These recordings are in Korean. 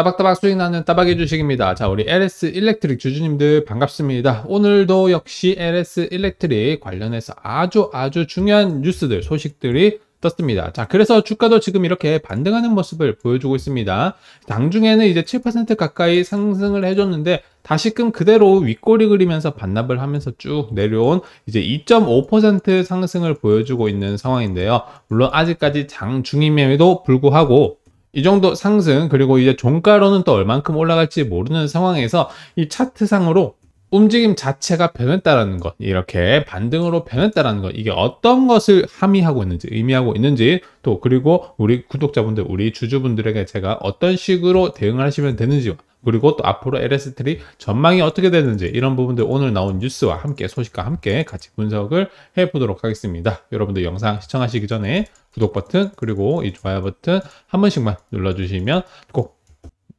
따박따박 수익나는 따박의 주식입니다. 자 우리 LS 일렉트릭 주주님들 반갑습니다. 오늘도 역시 LS 일렉트릭 관련해서 아주 아주 중요한 뉴스들 소식들이 떴습니다. 자, 그래서 주가도 지금 이렇게 반등하는 모습을 보여주고 있습니다. 당중에는 이제 7% 가까이 상승을 해줬는데 다시금 그대로 윗꼬리 그리면서 반납을 하면서 쭉 내려온 이제 2.5% 상승을 보여주고 있는 상황인데요. 물론 아직까지 장 중임에도 불구하고 이 정도 상승 그리고 이제 종가로는 또 얼만큼 올라갈지 모르는 상황에서 이 차트상으로 움직임 자체가 변했다라는 것, 이렇게 반등으로 변했다라는 것, 이게 어떤 것을 함의하고 있는지, 의미하고 있는지, 또 그리고 우리 구독자분들, 우리 주주분들에게 제가 어떤 식으로 대응 하시면 되는지와 그리고 또 앞으로 LS3 전망이 어떻게 되는지 이런 부분들 오늘 나온 뉴스와 함께 소식과 함께 같이 분석을 해보도록 하겠습니다. 여러분들 영상 시청하시기 전에 구독 버튼 그리고 이 좋아요 버튼 한 번씩만 눌러주시면 꼭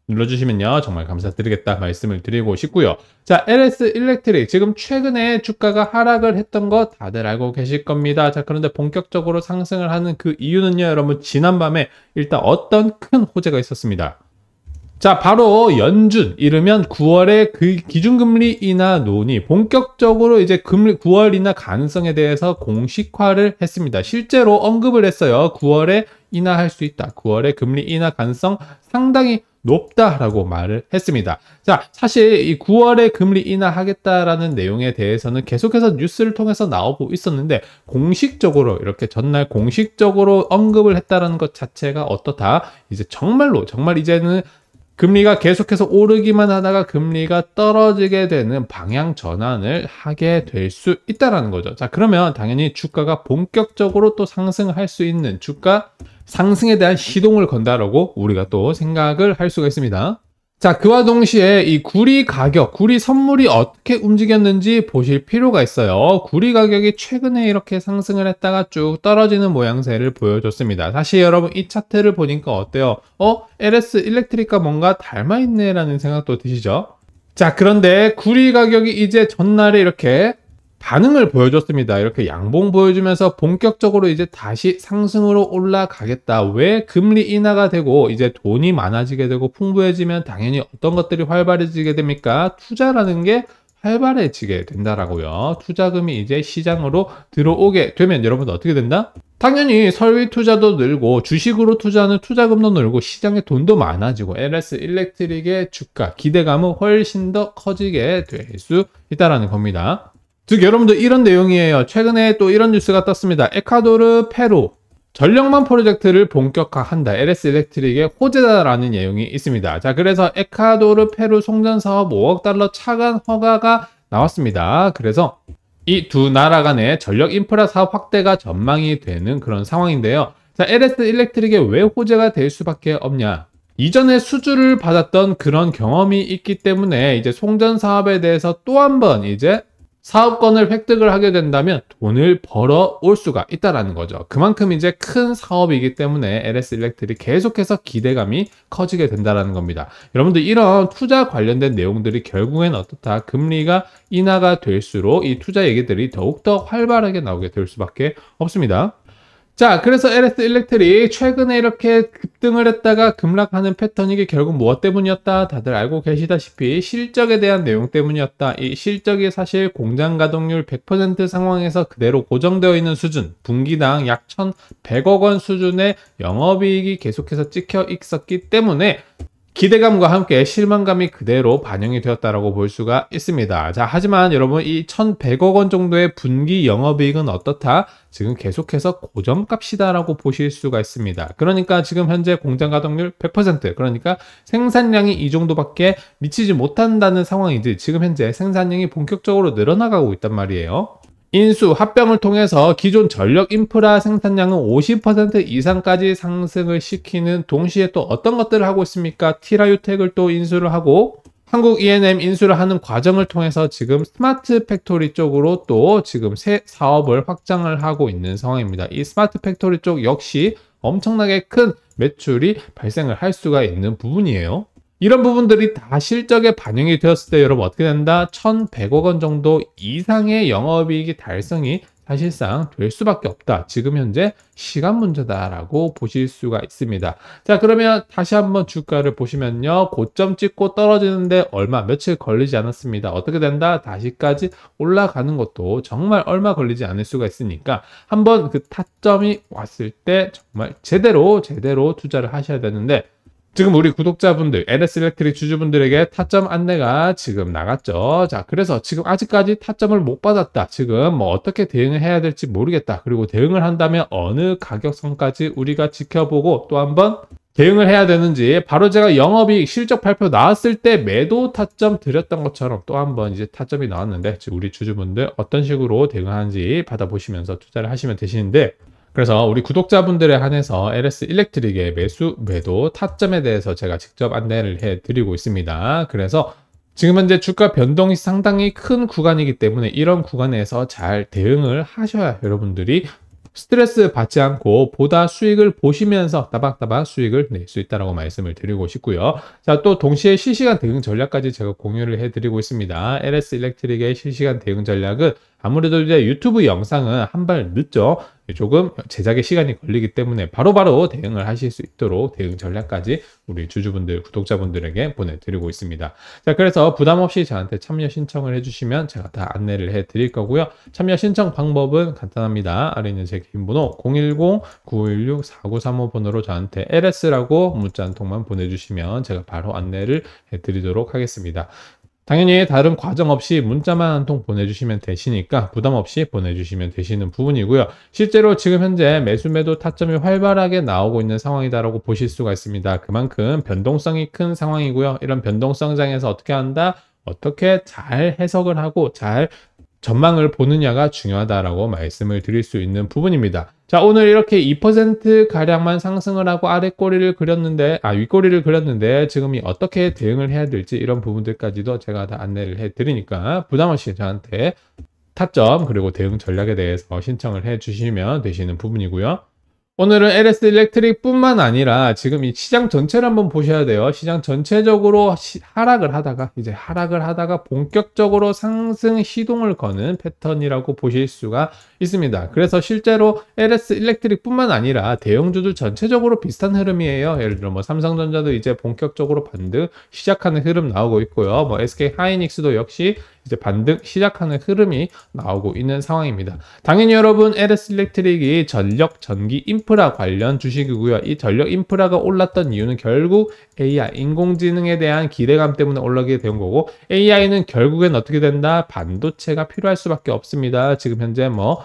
눌러주시면요. 정말 감사드리겠다 말씀을 드리고 싶고요. 자, LS 일렉트릭 지금 최근에 주가가 하락을 했던 거 다들 알고 계실 겁니다. 자, 그런데 본격적으로 상승을 하는 그 이유는요. 여러분 지난밤에 일단 어떤 큰 호재가 있었습니다. 자, 바로 연준, 이르면 9월에 그 기준금리 인하 논의, 본격적으로 이제 금리, 9월 인하 가능성에 대해서 공식화를 했습니다. 실제로 언급을 했어요. 9월에 인하할 수 있다. 9월에 금리 인하 가능성 상당히 높다라고 말을 했습니다. 자, 사실 이 9월에 금리 인하하겠다라는 내용에 대해서는 계속해서 뉴스를 통해서 나오고 있었는데 공식적으로 이렇게 전날 공식적으로 언급을 했다라는 것 자체가 어떻다. 이제 정말로 정말 이제는 금리가 계속해서 오르기만 하다가 금리가 떨어지게 되는 방향 전환을 하게 될 수 있다라는 거죠. 자, 그러면 당연히 주가가 본격적으로 또 상승할 수 있는 주가 상승에 대한 시동을 건다라고 우리가 또 생각을 할 수가 있습니다. 자, 그와 동시에 이 구리 가격, 구리 선물이 어떻게 움직였는지 보실 필요가 있어요. 구리 가격이 최근에 이렇게 상승을 했다가 쭉 떨어지는 모양새를 보여줬습니다. 사실 여러분 이 차트를 보니까 어때요? 어? LS 일렉트릭과 뭔가 닮아있네 라는 생각도 드시죠? 자, 그런데 구리 가격이 이제 전날에 이렇게 반응을 보여줬습니다. 이렇게 양봉 보여주면서 본격적으로 이제 다시 상승으로 올라가겠다. 왜 금리 인하가 되고 이제 돈이 많아지게 되고 풍부해지면 당연히 어떤 것들이 활발해지게 됩니까? 투자라는 게 활발해지게 된다라고요. 투자금이 이제 시장으로 들어오게 되면 여러분 어떻게 된다? 당연히 설비 투자도 늘고 주식으로 투자하는 투자금도 늘고 시장에 돈도 많아지고 LS 일렉트릭의 주가 기대감은 훨씬 더 커지게 될 수 있다라는 겁니다. 즉 여러분들 이런 내용이에요. 최근에 또 이런 뉴스가 떴습니다. 에콰도르 페루 전력망 프로젝트를 본격화한다. LS 일렉트릭의 호재다라는 내용이 있습니다. 자, 그래서 에콰도르 페루 송전 사업 5억 달러 차관 허가가 나왔습니다. 그래서 이 두 나라 간의 전력 인프라 사업 확대가 전망이 되는 그런 상황인데요. 자, LS 일렉트릭의 왜 호재가 될 수밖에 없냐? 이전에 수주를 받았던 그런 경험이 있기 때문에 이제 송전 사업에 대해서 또 한 번 이제 사업권을 획득을 하게 된다면 돈을 벌어올 수가 있다라는 거죠. 그만큼 이제 큰 사업이기 때문에 LS 일렉트리 계속해서 기대감이 커지게 된다라는 겁니다. 여러분들 이런 투자 관련된 내용들이 결국엔 어떻다? 금리가 인하가 될수록 이 투자 얘기들이 더욱더 활발하게 나오게 될 수밖에 없습니다. 자, 그래서 LS 일렉트릭 최근에 이렇게 급등을 했다가 급락하는 패턴이 게 결국 무엇 때문이었다? 다들 알고 계시다시피 실적에 대한 내용 때문이었다. 이 실적이 사실 공장 가동률 100% 상황에서 그대로 고정되어 있는 수준, 분기당 약 1,100억 원 수준의 영업이익이 계속해서 찍혀 있었기 때문에 기대감과 함께 실망감이 그대로 반영이 되었다고볼 수가 있습니다. 자, 하지만 여러분 이 1,100억 원 정도의 분기 영업이익은 어떻다? 지금 계속해서 고정값이다라고 보실 수가 있습니다. 그러니까 지금 현재 공장 가동률 100% 그러니까 생산량이 이 정도밖에 미치지 못한다는 상황이지 지금 현재 생산량이 본격적으로 늘어나가고 있단 말이에요. 인수 합병을 통해서 기존 전력 인프라 생산량은 50% 이상까지 상승을 시키는 동시에 또 어떤 것들을 하고 있습니까? 티라유텍을 또 인수를 하고 한국 E&M 인수를 하는 과정을 통해서 지금 스마트 팩토리 쪽으로 또 지금 새 사업을 확장을 하고 있는 상황입니다. 이 스마트 팩토리 쪽 역시 엄청나게 큰 매출이 발생을 할 수가 있는 부분이에요. 이런 부분들이 다 실적에 반영이 되었을 때 여러분 어떻게 된다? 1,100억 원 정도 이상의 영업이익이 달성이 사실상 될 수밖에 없다. 지금 현재 시간 문제다라고 보실 수가 있습니다. 자 그러면 다시 한번 주가를 보시면요. 고점 찍고 떨어지는데 얼마 며칠 걸리지 않았습니다. 어떻게 된다? 다시까지 올라가는 것도 정말 얼마 걸리지 않을 수가 있으니까 한번 그 타점이 왔을 때 정말 제대로 제대로 투자를 하셔야 되는데 지금 우리 구독자분들, n s 일렉트릭 주주분들에게 타점 안내가 지금 나갔죠. 자, 그래서 지금 아직까지 타점을 못 받았다. 지금 뭐 어떻게 대응을 해야 될지 모르겠다. 그리고 대응을 한다면 어느 가격선까지 우리가 지켜보고 또 한 번 대응을 해야 되는지 바로 제가 영업이 실적 발표 나왔을 때 매도 타점 드렸던 것처럼 또 한 번 이제 타점이 나왔는데 우리 주주분들 어떤 식으로 대응하는지 받아보시면서 투자를 하시면 되시는데 그래서 우리 구독자분들에 한해서 LS 일렉트릭의 매수, 매도, 타점에 대해서 제가 직접 안내를 해드리고 있습니다. 그래서 지금 현재 주가 변동이 상당히 큰 구간이기 때문에 이런 구간에서 잘 대응을 하셔야 여러분들이 스트레스 받지 않고 보다 수익을 보시면서 따박따박 수익을 낼 수 있다라고 말씀을 드리고 싶고요. 자, 또 동시에 실시간 대응 전략까지 제가 공유를 해드리고 있습니다. LS 일렉트릭의 실시간 대응 전략은 아무래도 이제 유튜브 영상은 한 발 늦죠. 조금 제작에 시간이 걸리기 때문에 바로바로 바로 대응을 하실 수 있도록 대응 전략까지 우리 주주분들, 구독자분들에게 보내드리고 있습니다. 자, 그래서 부담 없이 저한테 참여 신청을 해주시면 제가 다 안내를 해드릴 거고요. 참여 신청 방법은 간단합니다. 아래 있는 제 개인번호 010-916-4935번으로 저한테 LS라고 문자 한 통만 보내주시면 제가 바로 안내를 해드리도록 하겠습니다. 당연히 다른 과정 없이 문자만 한 통 보내주시면 되시니까 부담 없이 보내주시면 되시는 부분이고요. 실제로 지금 현재 매수매도 타점이 활발하게 나오고 있는 상황이다라고 보실 수가 있습니다. 그만큼 변동성이 큰 상황이고요. 이런 변동성장에서 어떻게 한다? 어떻게 잘 해석을 하고 잘 전망을 보느냐가 중요하다라고 말씀을 드릴 수 있는 부분입니다. 자, 오늘 이렇게 2%가량만 상승을 하고 아래 꼬리를 그렸는데, 아, 윗꼬리를 그렸는데, 지금이 어떻게 대응을 해야 될지 이런 부분들까지도 제가 다 안내를 해드리니까 부담없이 저한테 타점 그리고 대응 전략에 대해서 신청을 해주시면 되시는 부분이고요. 오늘은 LS 일렉트릭 뿐만 아니라 지금 이 시장 전체를 한번 보셔야 돼요. 시장 전체적으로 시, 하락을 하다가 이제 하락을 하다가 본격적으로 상승 시동을 거는 패턴이라고 보실 수가 있습니다. 그래서 실제로 LS 일렉트릭 뿐만 아니라 대형주들 전체적으로 비슷한 흐름이에요. 예를 들어 뭐 삼성전자도 이제 본격적으로 반등 시작하는 흐름 나오고 있고요. 뭐 SK 하이닉스도 역시 이제 반등 시작하는 흐름이 나오고 있는 상황입니다. 당연히 여러분 LS 일렉트릭이 전력, 전기, 인프라 관련 주식이고요. 이 전력 인프라가 올랐던 이유는 결국 AI 인공지능에 대한 기대감 때문에 올라가게 된 거고 AI는 결국엔 어떻게 된다? 반도체가 필요할 수밖에 없습니다. 지금 현재 뭐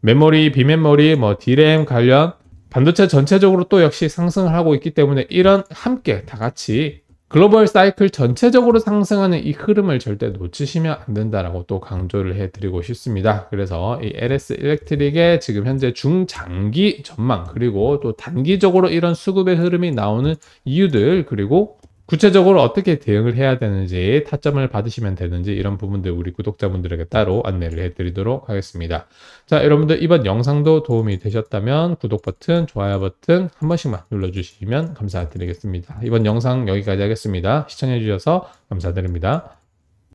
메모리, 비메모리, 뭐 디램 관련 반도체 전체적으로 또 역시 상승을 하고 있기 때문에 이런 함께 다 같이 글로벌 사이클 전체적으로 상승하는 이 흐름을 절대 놓치시면 안 된다라고 또 강조를 해드리고 싶습니다. 그래서 이 LS 일렉트릭의 지금 현재 중장기 전망 그리고 또 단기적으로 이런 수급의 흐름이 나오는 이유들 그리고 구체적으로 어떻게 대응을 해야 되는지 타점을 받으시면 되는지 이런 부분들 우리 구독자분들에게 따로 안내를 해드리도록 하겠습니다. 자 여러분들 이번 영상도 도움이 되셨다면 구독 버튼, 좋아요 버튼 한 번씩만 눌러주시면 감사드리겠습니다. 이번 영상 여기까지 하겠습니다. 시청해주셔서 감사드립니다.